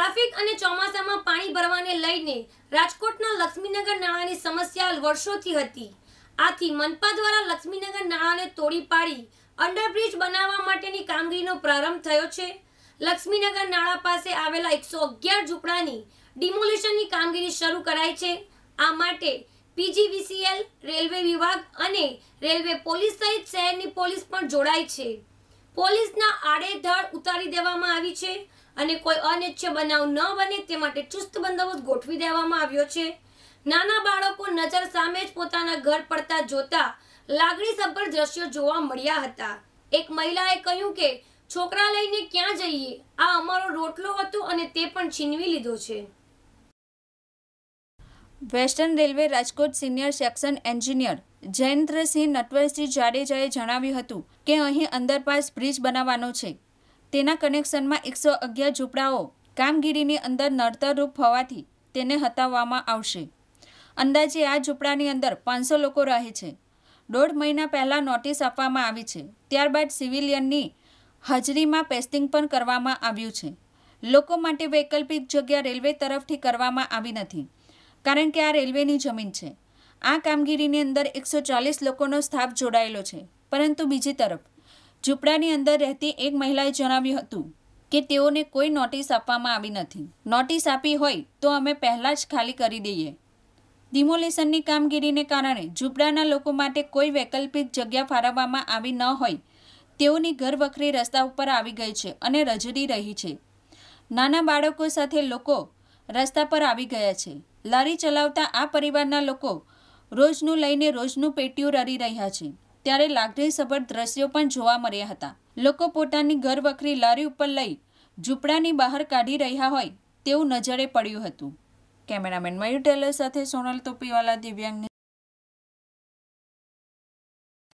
traffic અને ચોમાસામાં પાણી ભરવાને લઈને રાજકોટના લક્ષ્મીનગર નાળાની સમસ્યા વર્ષોથી હતી આથી મનપા દ્વારા લક્ષ્મીનગર નાણાને તોડી પાડી અંડરબ્રિજ બનાવવા માટેની કામગીરીનો પ્રારંભ થયો છે લક્ષ્મીનગર નાળા પાસે આવેલા એકસો અગિયાર ઝૂંપડાની ડિમોલિશનની કામગીરી શરૂ કરાઈ છે આ માટે પીજીવીસીએલ રેલવે વિભાગ અને રેલવે પોલીસ સહિત શહેરની પોલીસ પણ જોડાઈ છે પોલીસના આડેધડ ઉતારી દેવામાં આવી છે અને કોઈ અનિચ્છ બનાવ ન બને તે માટે ચુસ્ત બંદોબસ્ત ગોઠવી દેવામાં આવ્યો છે નાના બાળકો નજર સામે જ પોતાના ઘર પડતા જોતા લાગણીસભર દ્રશ્યો જોવા મળ્યા હતા એક મહિલાએ કહ્યું કે છોકરા લઈને ક્યાં જઈએ આ અમારો રોટલો હતો અને તે પણ છીનવી લીધો છે western railway Rajkot senior section engineer Jayendrasinh Natwarsinh જાડેજાએ જણાવ્યું હતું કે અહીં અંડરપાસ બ્રિજ બનાવવાનો છે તેના કનેક્શનમાં એકસો અગિયાર ઝૂંપડાઓ કામગીરીની અંદર નડતરરૂપ હોવાથી તેને હતાવવામાં આવશે અંદાજે આ ઝૂંપડાની અંદર પાંચસો લોકો રહે છે દોઢ મહિના પહેલાં નોટિસ આપવામાં આવી છે ત્યારબાદ સિવિલિયનની હાજરીમાં પેસ્ટિંગ પણ કરવામાં આવ્યું છે લોકો માટે વૈકલ્પિક જગ્યા રેલવે તરફથી કરવામાં આવી નથી કારણ કે આ રેલવેની જમીન છે આ કામગીરીની અંદર એકસો ચાલીસ લોકોનો સ્ટાફ જોડાયેલો છે પરંતુ બીજી તરફ ઝૂંપડાની અંદર રહેતી એક મહિલાએ જણાવ્યું હતું કે તેઓને કોઈ નોટિસ આપવામાં આવી નથી નોટિસ આપી હોય તો અમે પહેલાં જ ખાલી કરી દઈએ ડિમોલેશનની કામગીરીને કારણે ઝૂંપડાના લોકો માટે કોઈ વૈકલ્પિક જગ્યા ફાળવવામાં આવી ન હોય તેઓની ઘરવખરી રસ્તા ઉપર આવી ગઈ છે અને રજડી રહી છે નાના બાળકો સાથે લોકો રસ્તા પર આવી ગયા છે લારી ચલાવતા આ પરિવારના લોકો રોજનું લઈને રોજનું પેટીયું રરી રહ્યા છે ત્યારે લાગણીસભર દ્રશ્યો પણ જોવા મળ્યા હતા લોકો પોતાની ઘરવખરી લારી ઉપર લઈ ઝૂંપડાની બહાર કાઢી રહ્યા હોય તેવું નજરે પડ્યું હતું કેમેરામેન મયુર ટેલર સાથે સોનલ તોપીવાલા દિવ્યાંગ